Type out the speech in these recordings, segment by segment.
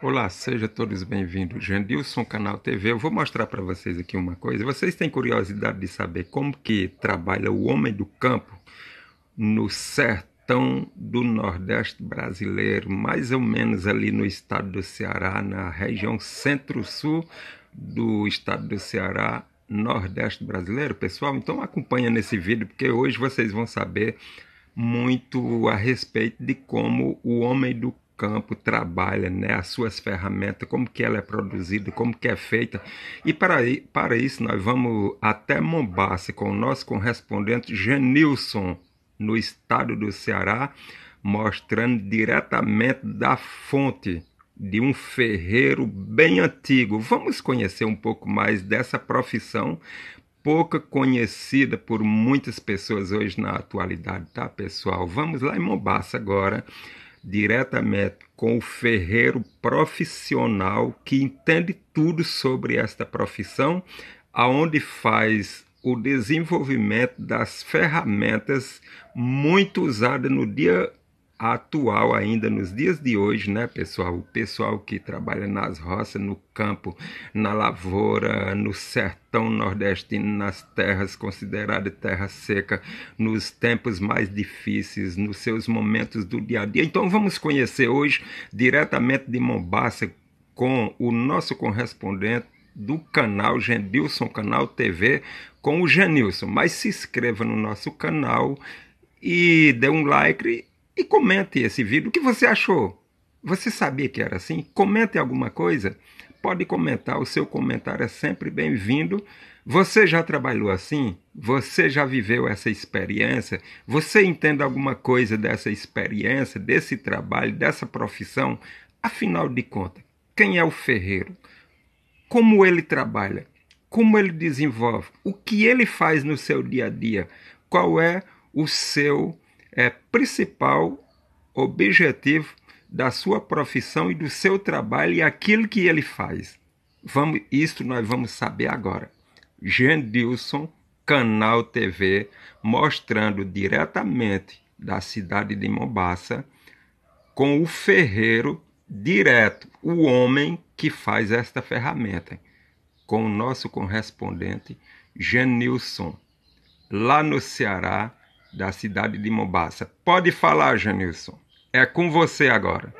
Olá, sejam todos bem-vindos. Jandilson Canal TV. Eu vou mostrar para vocês aqui uma coisa. Vocês têm curiosidade de saber como que trabalha o homem do campo no sertão do Nordeste brasileiro, mais ou menos ali no estado do Ceará, na região centro-sul do estado do Ceará, Nordeste brasileiro, pessoal? Então acompanha nesse vídeo, porque hoje vocês vão saber muito a respeito de como o homem do campo trabalha, né, as suas ferramentas, como que ela é produzida, como que é feita. E para, para isso nós vamos até Mombasa com o nosso correspondente Genilson, no estado do Ceará, mostrando diretamente da fonte de um ferreiro bem antigo. Vamos conhecer um pouco mais dessa profissão, pouca conhecida por muitas pessoas hoje na atualidade, tá, pessoal? Vamos lá em Mombasa agora diretamente com o ferreiro profissional que entende tudo sobre esta profissão, aonde faz o desenvolvimento das ferramentas muito usadas no dia atual ainda nos dias de hoje, né, pessoal? O pessoal que trabalha nas roças, no campo, na lavoura, no sertão nordestino, nas terras consideradas terra seca, nos tempos mais difíceis, nos seus momentos do dia a dia. Então vamos conhecer hoje diretamente de Mombasa com o nosso correspondente do canal Genilson Canal TV com o Genilson. Mas se inscreva no nosso canal e dê um like e comente esse vídeo. O que você achou? Você sabia que era assim? Comente alguma coisa. Pode comentar, o seu comentário é sempre bem-vindo. Você já trabalhou assim? Você já viveu essa experiência? Você entende alguma coisa dessa experiência, desse trabalho, dessa profissão? Afinal de contas, quem é o ferreiro? Como ele trabalha? Como ele desenvolve? O que ele faz no seu dia a dia? Qual é o seu é principal objetivo da sua profissão e do seu trabalho e aquilo que ele faz. Vamos, isso nós vamos saber agora. Gendilson, Canal TV, mostrando diretamente da cidade de Mombasa com o ferreiro direto, o homem que faz esta ferramenta, com o nosso correspondente Genilson, lá no Ceará, da cidade de Mombasa. Pode falar, Janilson. É com você agora.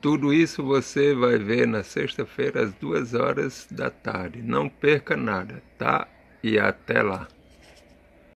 Tudo isso você vai ver na sexta-feira às duas horas da tarde. Não perca nada, tá? E até lá.